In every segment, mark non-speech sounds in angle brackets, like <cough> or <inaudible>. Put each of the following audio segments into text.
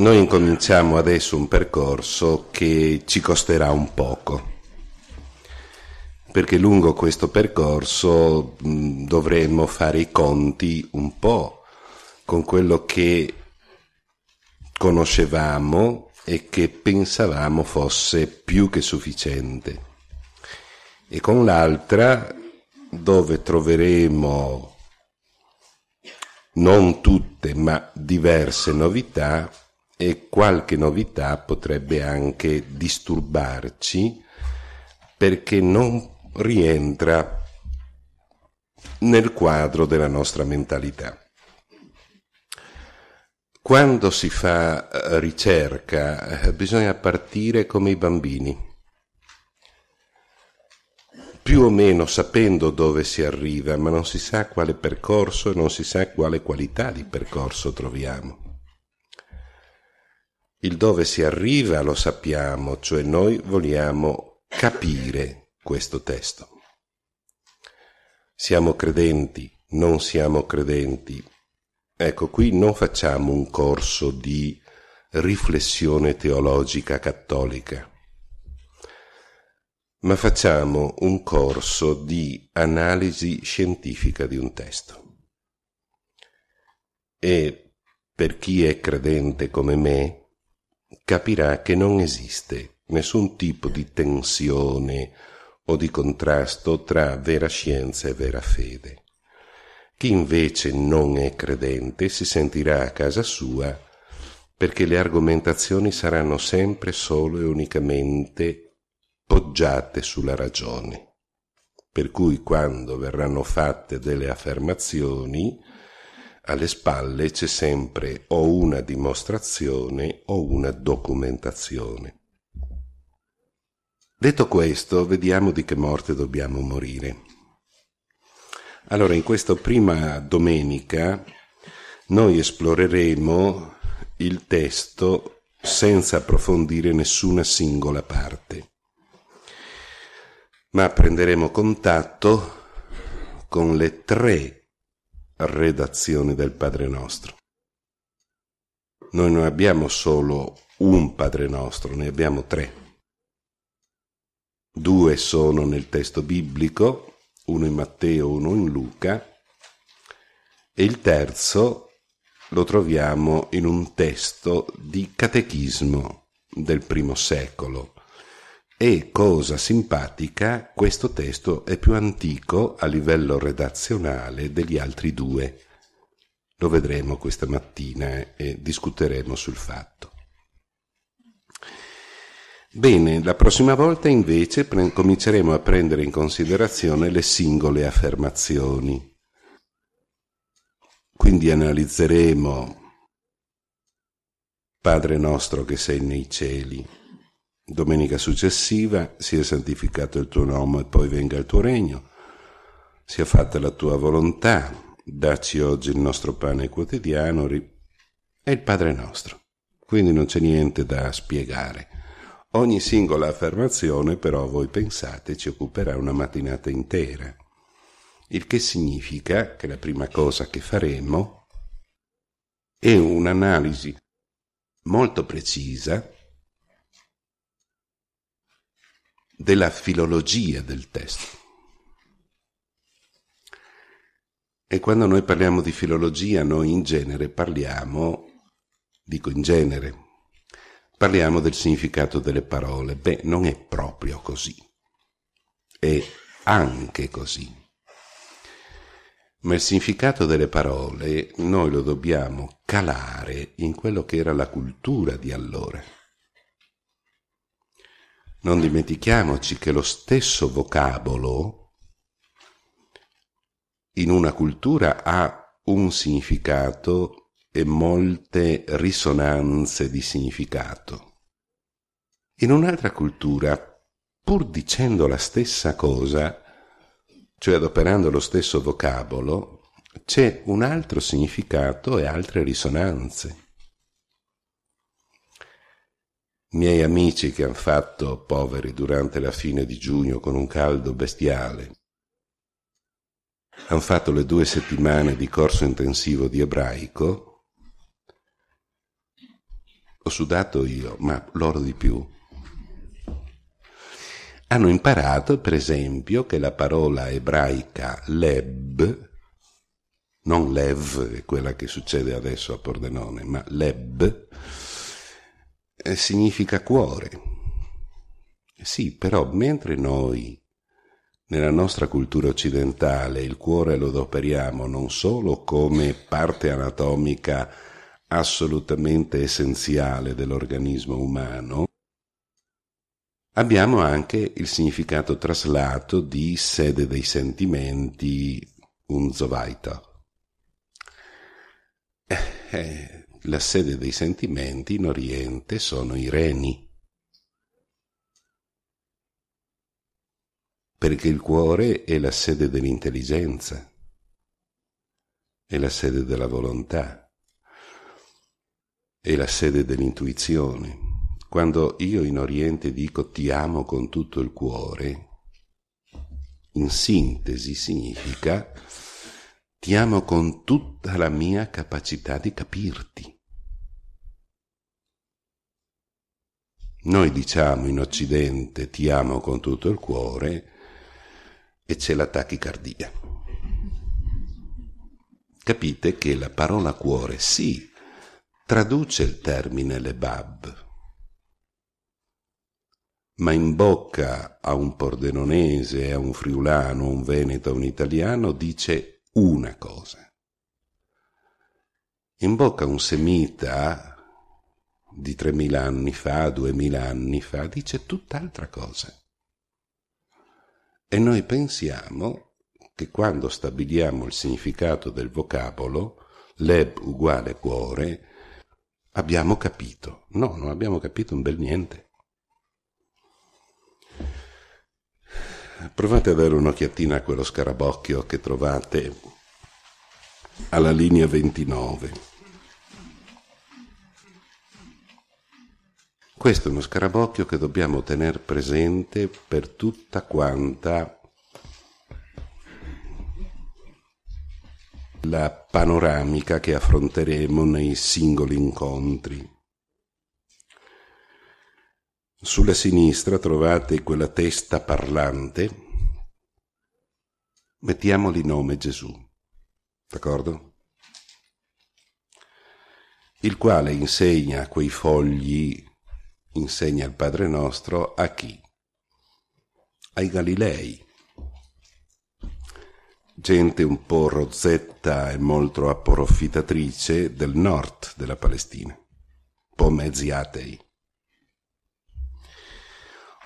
Noi incominciamo adesso un percorso che ci costerà un poco, perché lungo questo percorso mh, dovremo fare i conti un po' con quello che conoscevamo e che pensavamo fosse più che sufficiente e con l'altra dove troveremo non tutte ma diverse novità e qualche novità potrebbe anche disturbarci perché non rientra nel quadro della nostra mentalità. Quando si fa eh, ricerca eh, bisogna partire come i bambini, più o meno sapendo dove si arriva, ma non si sa quale percorso e non si sa quale qualità di percorso troviamo. Il dove si arriva lo sappiamo, cioè noi vogliamo capire questo testo. Siamo credenti, non siamo credenti. Ecco, qui non facciamo un corso di riflessione teologica cattolica, ma facciamo un corso di analisi scientifica di un testo. E per chi è credente come me, capirà che non esiste nessun tipo di tensione o di contrasto tra vera scienza e vera fede. Chi invece non è credente si sentirà a casa sua perché le argomentazioni saranno sempre solo e unicamente poggiate sulla ragione. Per cui quando verranno fatte delle affermazioni, alle spalle c'è sempre o una dimostrazione o una documentazione. Detto questo, vediamo di che morte dobbiamo morire. Allora, in questa prima domenica noi esploreremo il testo senza approfondire nessuna singola parte, ma prenderemo contatto con le tre redazione del Padre nostro. Noi non abbiamo solo un Padre nostro, ne abbiamo tre. Due sono nel testo biblico, uno in Matteo, uno in Luca, e il terzo lo troviamo in un testo di catechismo del primo secolo, e cosa simpatica, questo testo è più antico a livello redazionale degli altri due. Lo vedremo questa mattina e discuteremo sul fatto. Bene, la prossima volta invece pre- cominceremo a prendere in considerazione le singole affermazioni. Quindi analizzeremo Padre nostro che sei nei cieli, Domenica successiva sia santificato il tuo nome e poi venga il tuo regno, sia fatta la tua volontà, dacci oggi il nostro pane quotidiano e il Padre nostro. Quindi non c'è niente da spiegare. Ogni singola affermazione però voi pensate ci occuperà una mattinata intera, il che significa che la prima cosa che faremo è un'analisi molto precisa della filologia del testo. E quando noi parliamo di filologia, noi in genere parliamo, dico in genere, parliamo del significato delle parole. Beh, non è proprio così. È anche così. Ma il significato delle parole noi lo dobbiamo calare in quello che era la cultura di allora. Non dimentichiamoci che lo stesso vocabolo in una cultura ha un significato e molte risonanze di significato. In un'altra cultura, pur dicendo la stessa cosa, cioè adoperando lo stesso vocabolo, c'è un altro significato e altre risonanze miei amici che han fatto poveri durante la fine di giugno con un caldo bestiale. Han fatto le due settimane di corso intensivo di ebraico. Ho sudato io, ma loro di più. Hanno imparato, per esempio, che la parola ebraica leb, non lev, è quella che succede adesso a Pordenone, ma leb, eh, significa cuore. Sì, però mentre noi nella nostra cultura occidentale il cuore lo adoperiamo non solo come parte anatomica assolutamente essenziale dell'organismo umano, abbiamo anche il significato traslato di sede dei sentimenti, un zovaito. eh, eh la sede dei sentimenti in Oriente sono i reni. Perché il cuore è la sede dell'intelligenza, è la sede della volontà, è la sede dell'intuizione. Quando io in Oriente dico ti amo con tutto il cuore, in sintesi significa ti amo con tutta la mia capacità di capirti. Noi diciamo in Occidente ti amo con tutto il cuore e c'è la tachicardia. Capite che la parola cuore sì traduce il termine lebab, ma in bocca a un pordenonese, a un friulano, a un veneto, a un italiano dice una cosa. In bocca a un semita di 3.000 anni fa, 2.000 anni fa, dice tutt'altra cosa. E noi pensiamo che quando stabiliamo il significato del vocabolo, leb uguale cuore, abbiamo capito. No, non abbiamo capito un bel niente. provate a dare un'occhiatina a quello scarabocchio che trovate alla linea 29. Questo è uno scarabocchio che dobbiamo tenere presente per tutta quanta la panoramica che affronteremo nei singoli incontri. Sulla sinistra trovate quella testa parlante, mettiamoli nome Gesù, d'accordo? Il quale insegna quei fogli, insegna il Padre nostro a chi? Ai Galilei, gente un po' rozzetta e molto approfittatrice del nord della Palestina, un po' mezzi atei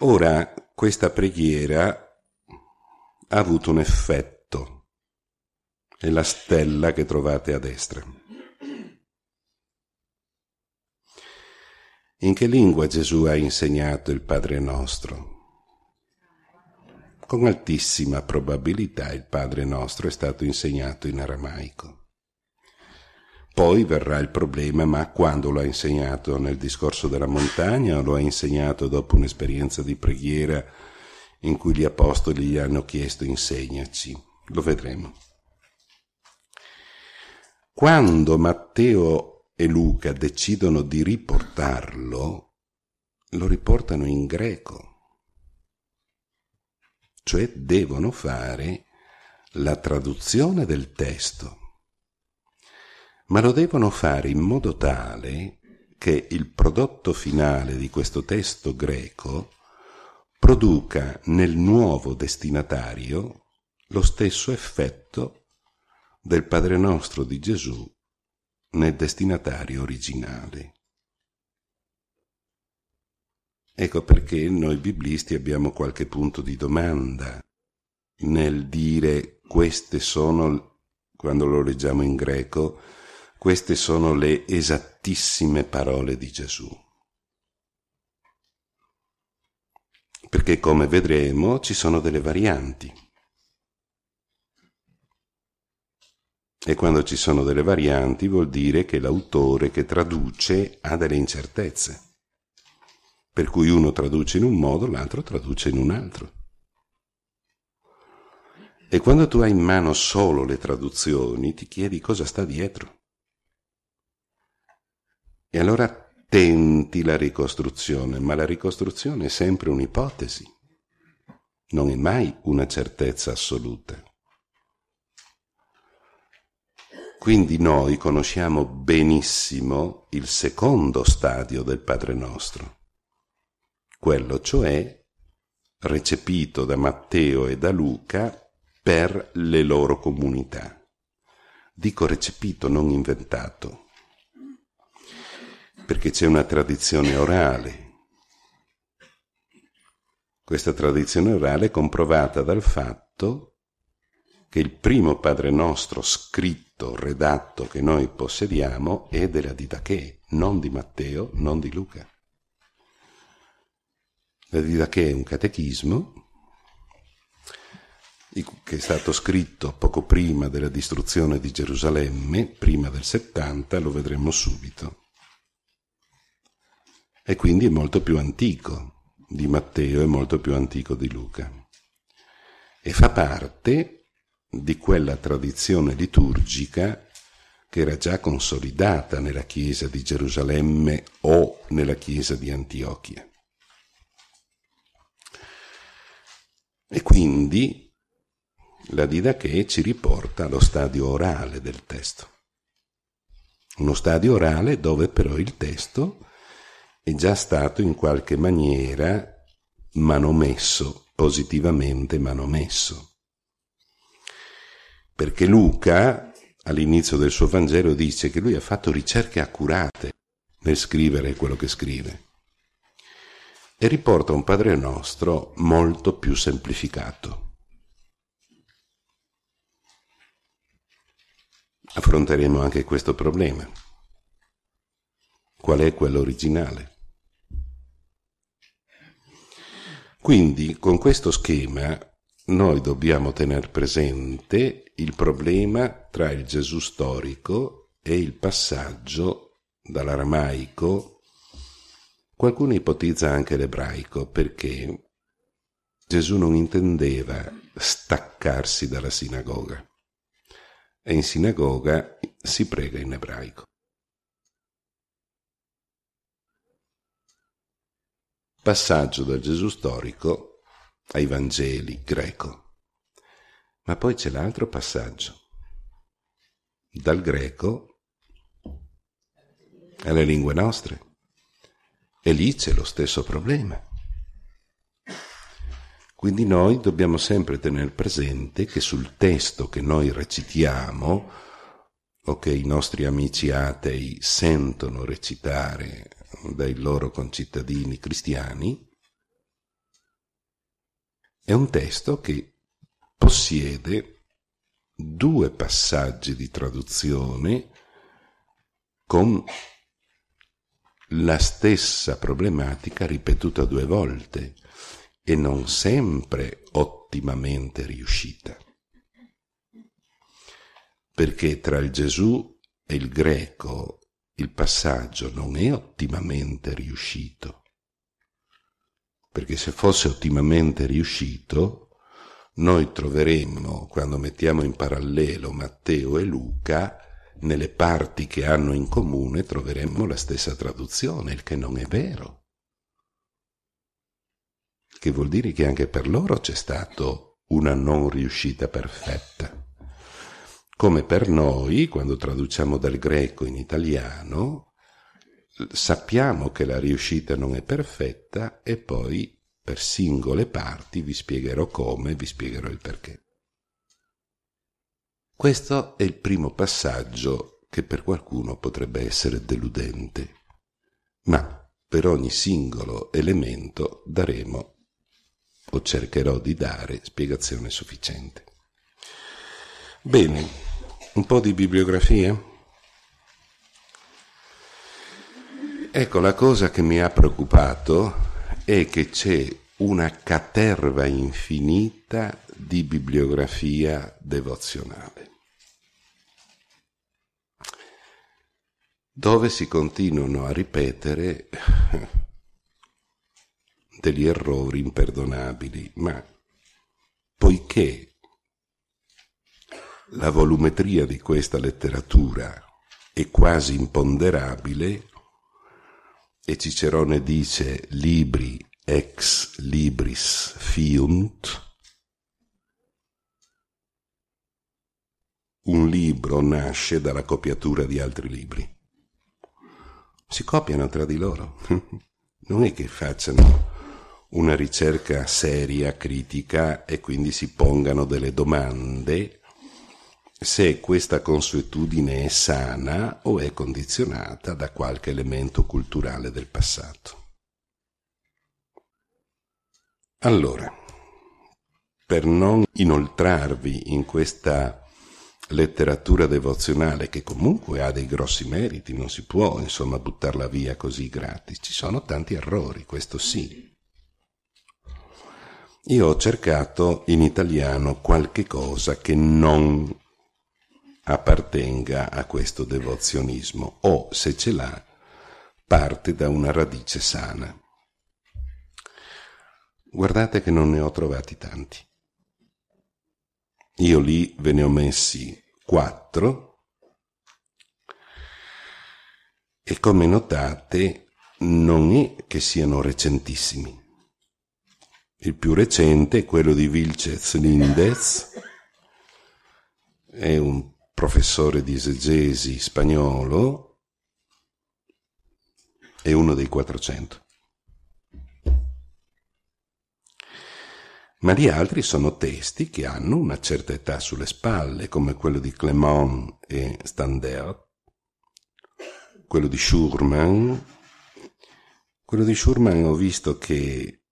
Ora, questa preghiera ha avuto un effetto, è la stella che trovate a destra. In che lingua Gesù ha insegnato il Padre nostro? Con altissima probabilità il Padre nostro è stato insegnato in aramaico. Poi verrà il problema, ma quando lo ha insegnato nel discorso della montagna o lo ha insegnato dopo un'esperienza di preghiera in cui gli apostoli gli hanno chiesto insegnaci? Lo vedremo. Quando Matteo e Luca decidono di riportarlo, lo riportano in greco, cioè devono fare la traduzione del testo ma lo devono fare in modo tale che il prodotto finale di questo testo greco produca nel nuovo destinatario lo stesso effetto del Padre nostro di Gesù nel destinatario originale. Ecco perché noi biblisti abbiamo qualche punto di domanda nel dire queste sono, quando lo leggiamo in greco, queste sono le esattissime parole di Gesù. Perché come vedremo ci sono delle varianti. E quando ci sono delle varianti vuol dire che l'autore che traduce ha delle incertezze. Per cui uno traduce in un modo, l'altro traduce in un altro. E quando tu hai in mano solo le traduzioni, ti chiedi cosa sta dietro. E allora tenti la ricostruzione, ma la ricostruzione è sempre un'ipotesi, non è mai una certezza assoluta. Quindi noi conosciamo benissimo il secondo stadio del Padre nostro, quello cioè recepito da Matteo e da Luca per le loro comunità. Dico recepito, non inventato, perché c'è una tradizione orale. Questa tradizione orale è comprovata dal fatto che il primo Padre nostro scritto, redatto che noi possediamo è della Didache, non di Matteo, non di Luca. La Didache è un catechismo che è stato scritto poco prima della distruzione di Gerusalemme, prima del 70, lo vedremo subito e quindi è molto più antico di Matteo, è molto più antico di Luca. E fa parte di quella tradizione liturgica che era già consolidata nella chiesa di Gerusalemme o nella chiesa di Antiochia. E quindi la Didache ci riporta allo stadio orale del testo. Uno stadio orale dove però il testo è già stato in qualche maniera manomesso, positivamente manomesso. Perché Luca, all'inizio del suo Vangelo, dice che lui ha fatto ricerche accurate nel scrivere quello che scrive e riporta un Padre nostro molto più semplificato. Affronteremo anche questo problema. Qual è quello originale? Quindi con questo schema noi dobbiamo tenere presente il problema tra il Gesù storico e il passaggio dall'aramaico, qualcuno ipotizza anche l'ebraico, perché Gesù non intendeva staccarsi dalla sinagoga e in sinagoga si prega in ebraico. passaggio dal Gesù storico ai Vangeli greco. Ma poi c'è l'altro passaggio, dal greco alle lingue nostre. E lì c'è lo stesso problema. Quindi noi dobbiamo sempre tenere presente che sul testo che noi recitiamo o che i nostri amici atei sentono recitare dai loro concittadini cristiani, è un testo che possiede due passaggi di traduzione con la stessa problematica ripetuta due volte e non sempre ottimamente riuscita. Perché tra il Gesù e il greco il passaggio non è ottimamente riuscito. Perché se fosse ottimamente riuscito, noi troveremmo, quando mettiamo in parallelo Matteo e Luca, nelle parti che hanno in comune troveremmo la stessa traduzione, il che non è vero. Che vuol dire che anche per loro c'è stata una non riuscita perfetta. Come per noi, quando traduciamo dal greco in italiano, sappiamo che la riuscita non è perfetta e poi per singole parti vi spiegherò come, vi spiegherò il perché. Questo è il primo passaggio che per qualcuno potrebbe essere deludente, ma per ogni singolo elemento daremo o cercherò di dare spiegazione sufficiente. Bene, un po' di bibliografia. Ecco, la cosa che mi ha preoccupato è che c'è una caterva infinita di bibliografia devozionale, dove si continuano a ripetere degli errori imperdonabili, ma poiché la volumetria di questa letteratura è quasi imponderabile e Cicerone dice libri ex libris fiunt, un libro nasce dalla copiatura di altri libri. Si copiano tra di loro. <laughs> Non è che facciano una ricerca seria, critica e quindi si pongano delle domande se questa consuetudine è sana o è condizionata da qualche elemento culturale del passato. Allora, per non inoltrarvi in questa letteratura devozionale che comunque ha dei grossi meriti, non si può insomma buttarla via così gratis, ci sono tanti errori, questo sì. Io ho cercato in italiano qualche cosa che non appartenga a questo devozionismo o, se ce l'ha, parte da una radice sana. Guardate che non ne ho trovati tanti. Io lì ve ne ho messi quattro e come notate non è che siano recentissimi. Il più recente è quello di Vilcez Lindez, è un professore di esegesi spagnolo, è uno dei 400. Ma gli altri sono testi che hanno una certa età sulle spalle, come quello di Clement e Standard, quello di Schurman. Quello di Schurman ho visto che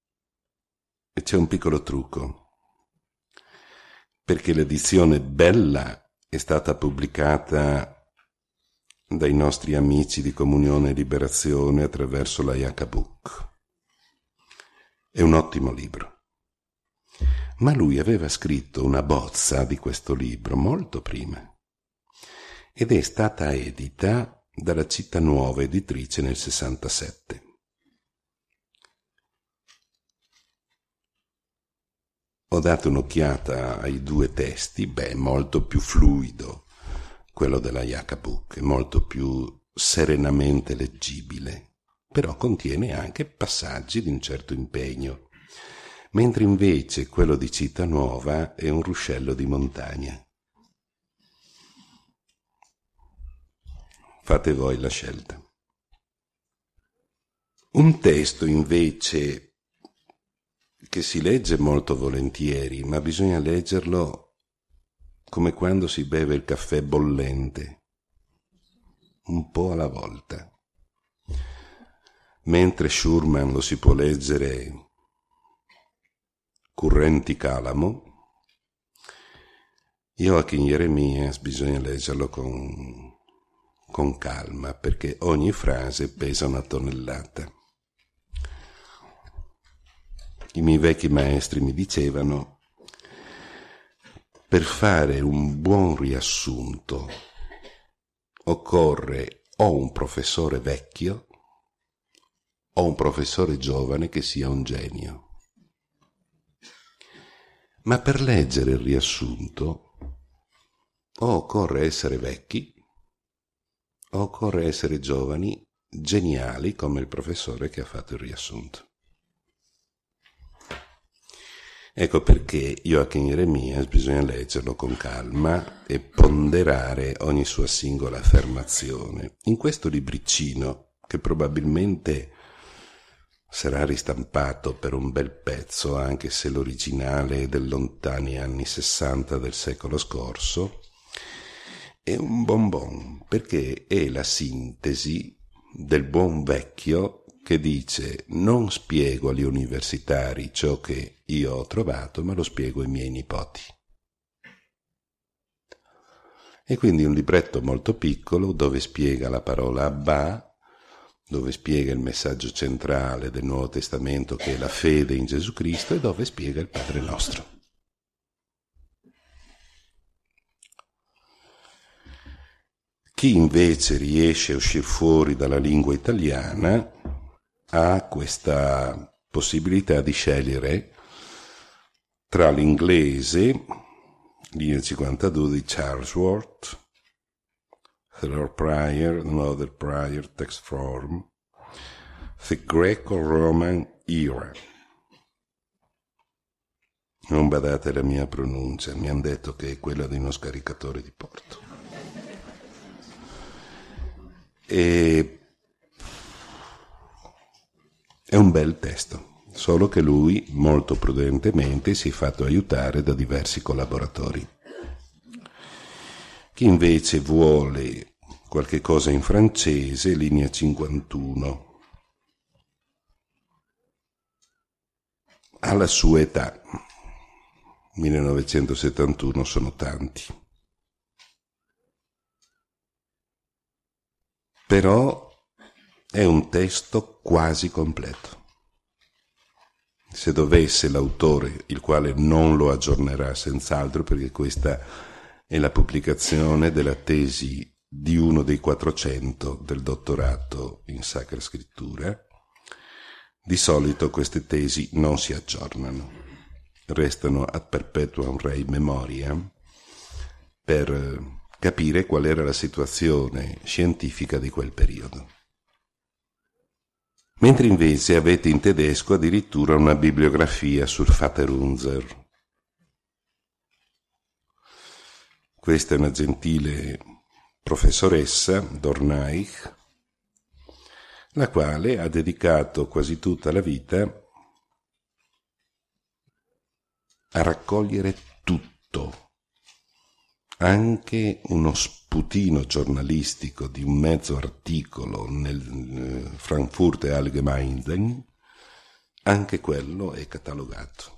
c'è un piccolo trucco, perché l'edizione bella è stata pubblicata dai nostri amici di Comunione e Liberazione attraverso la Yakabook. È un ottimo libro. Ma lui aveva scritto una bozza di questo libro molto prima ed è stata edita dalla Città Nuova Editrice nel 67. Ho dato un'occhiata ai due testi, beh, molto più fluido quello della Jacobbook, molto più serenamente leggibile, però contiene anche passaggi di un certo impegno, mentre invece quello di Città Nuova è un ruscello di montagna. Fate voi la scelta. Un testo invece che si legge molto volentieri, ma bisogna leggerlo come quando si beve il caffè bollente, un po' alla volta. Mentre Schurman lo si può leggere Currenti Calamo, io Joachim Jeremias bisogna leggerlo con, con calma perché ogni frase pesa una tonnellata i miei vecchi maestri mi dicevano, per fare un buon riassunto occorre o un professore vecchio o un professore giovane che sia un genio. Ma per leggere il riassunto o occorre essere vecchi o occorre essere giovani geniali come il professore che ha fatto il riassunto. Ecco perché Joachim Jeremias bisogna leggerlo con calma e ponderare ogni sua singola affermazione. In questo libricino, che probabilmente sarà ristampato per un bel pezzo, anche se l'originale è del lontani anni 60 del secolo scorso, è un bonbon perché è la sintesi del buon vecchio che dice non spiego agli universitari ciò che io ho trovato, ma lo spiego ai miei nipoti. E quindi un libretto molto piccolo dove spiega la parola Abba, dove spiega il messaggio centrale del Nuovo Testamento che è la fede in Gesù Cristo e dove spiega il Padre nostro. Chi invece riesce a uscire fuori dalla lingua italiana ha questa possibilità di scegliere tra l'inglese, linea 52 di Charlesworth, Theodore Pryor, Another Pryor Text Form, The Greco-Roman Era. Non badate la mia pronuncia, mi hanno detto che è quella di uno scaricatore di porto. E è un bel testo, solo che lui molto prudentemente si è fatto aiutare da diversi collaboratori. Chi invece vuole qualche cosa in francese, linea 51. alla sua età. 1971 sono tanti. Però è un testo quasi completo. Se dovesse l'autore, il quale non lo aggiornerà senz'altro perché questa è la pubblicazione della tesi di uno dei 400 del dottorato in Sacra Scrittura, di solito queste tesi non si aggiornano, restano ad perpetuum rei memoria per eh, capire qual era la situazione scientifica di quel periodo mentre invece avete in tedesco addirittura una bibliografia sul Vaterunzer. Questa è una gentile professoressa, Dornaich, la quale ha dedicato quasi tutta la vita a raccogliere tutto anche uno sputino giornalistico di un mezzo articolo nel eh, Frankfurter Allgemeine, anche quello è catalogato.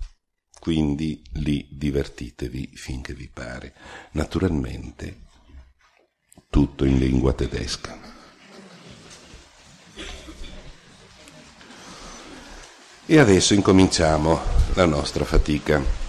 Quindi lì divertitevi finché vi pare. Naturalmente tutto in lingua tedesca. E adesso incominciamo la nostra fatica.